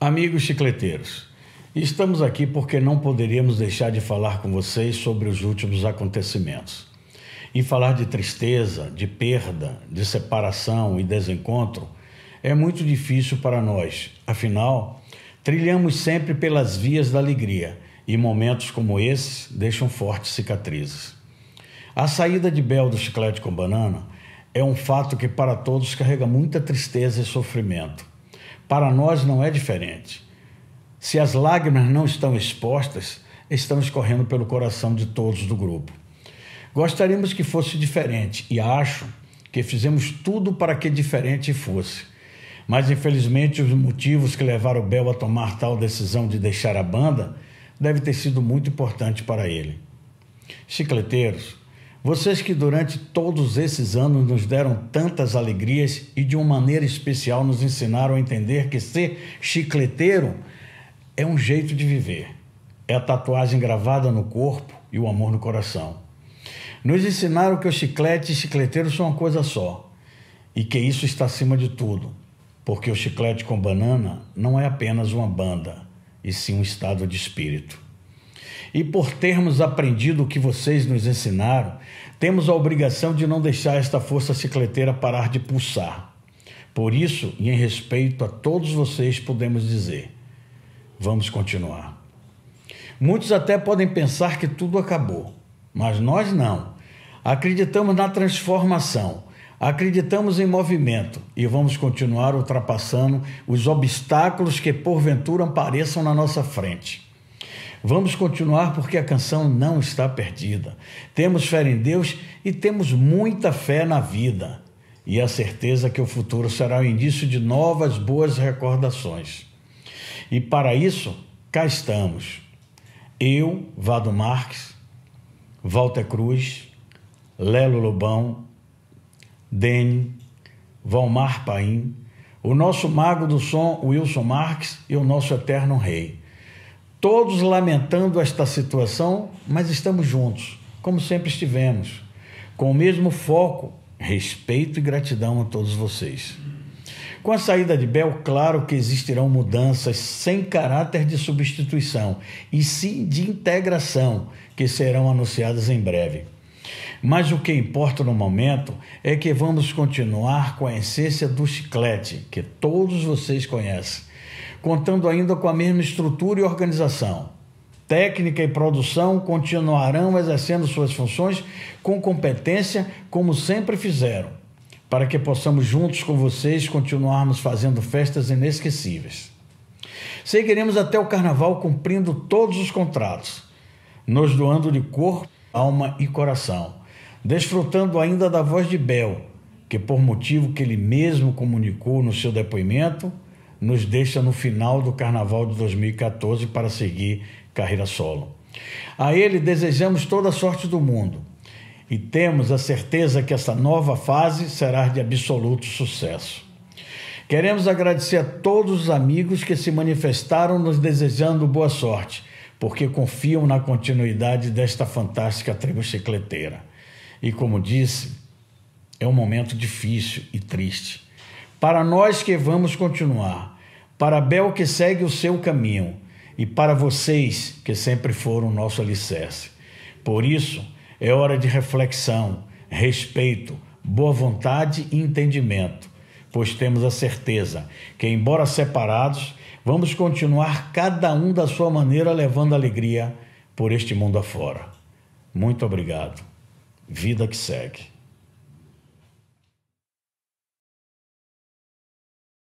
Amigos chicleteiros, estamos aqui porque não poderíamos deixar de falar com vocês sobre os últimos acontecimentos. E falar de tristeza, de perda, de separação e desencontro é muito difícil para nós, afinal, trilhamos sempre pelas vias da alegria e momentos como esses deixam fortes cicatrizes. A saída de Bel do chiclete com banana é um fato que para todos carrega muita tristeza e sofrimento. Para nós não é diferente. Se as lágrimas não estão expostas, estão escorrendo pelo coração de todos do grupo. Gostaríamos que fosse diferente e acho que fizemos tudo para que diferente fosse. Mas infelizmente os motivos que levaram o Bel a tomar tal decisão de deixar a banda deve ter sido muito importante para ele. Chicleteiros, vocês que durante todos esses anos nos deram tantas alegrias e de uma maneira especial nos ensinaram a entender que ser chicleteiro é um jeito de viver. É a tatuagem gravada no corpo e o amor no coração. Nos ensinaram que o chiclete e chicleteiro são uma coisa só e que isso está acima de tudo, porque o chiclete com banana não é apenas uma banda, e sim um estado de espírito. E por termos aprendido o que vocês nos ensinaram, temos a obrigação de não deixar esta força cicleteira parar de pulsar. Por isso, e em respeito a todos vocês, podemos dizer: vamos continuar. Muitos até podem pensar que tudo acabou, mas nós não. Acreditamos na transformação, acreditamos em movimento e vamos continuar ultrapassando os obstáculos que porventura apareçam na nossa frente. Vamos continuar porque a canção não está perdida. Temos fé em Deus e temos muita fé na vida. E a certeza que o futuro será o início de novas boas recordações. E para isso, cá estamos. Eu, Vado Marques, Walter Cruz, Lelo Lobão, Dene, Valmar Paim, o nosso mago do som Wilson Marques e o nosso eterno rei todos lamentando esta situação, mas estamos juntos, como sempre estivemos, com o mesmo foco, respeito e gratidão a todos vocês. Com a saída de Bel, claro que existirão mudanças sem caráter de substituição e sim de integração, que serão anunciadas em breve. Mas o que importa no momento é que vamos continuar com a essência do chiclete, que todos vocês conhecem contando ainda com a mesma estrutura e organização. Técnica e produção continuarão exercendo suas funções com competência, como sempre fizeram, para que possamos juntos com vocês continuarmos fazendo festas inesquecíveis. Seguiremos até o carnaval cumprindo todos os contratos, nos doando de corpo, alma e coração, desfrutando ainda da voz de Bel, que por motivo que ele mesmo comunicou no seu depoimento, nos deixa no final do carnaval de 2014 para seguir carreira solo. A ele desejamos toda a sorte do mundo e temos a certeza que essa nova fase será de absoluto sucesso. Queremos agradecer a todos os amigos que se manifestaram nos desejando boa sorte, porque confiam na continuidade desta fantástica tribo chicleteira. E como disse, é um momento difícil e triste. Para nós que vamos continuar, para Bel que segue o seu caminho e para vocês que sempre foram nosso alicerce. Por isso, é hora de reflexão, respeito, boa vontade e entendimento, pois temos a certeza que, embora separados, vamos continuar cada um da sua maneira levando alegria por este mundo afora. Muito obrigado. Vida que segue.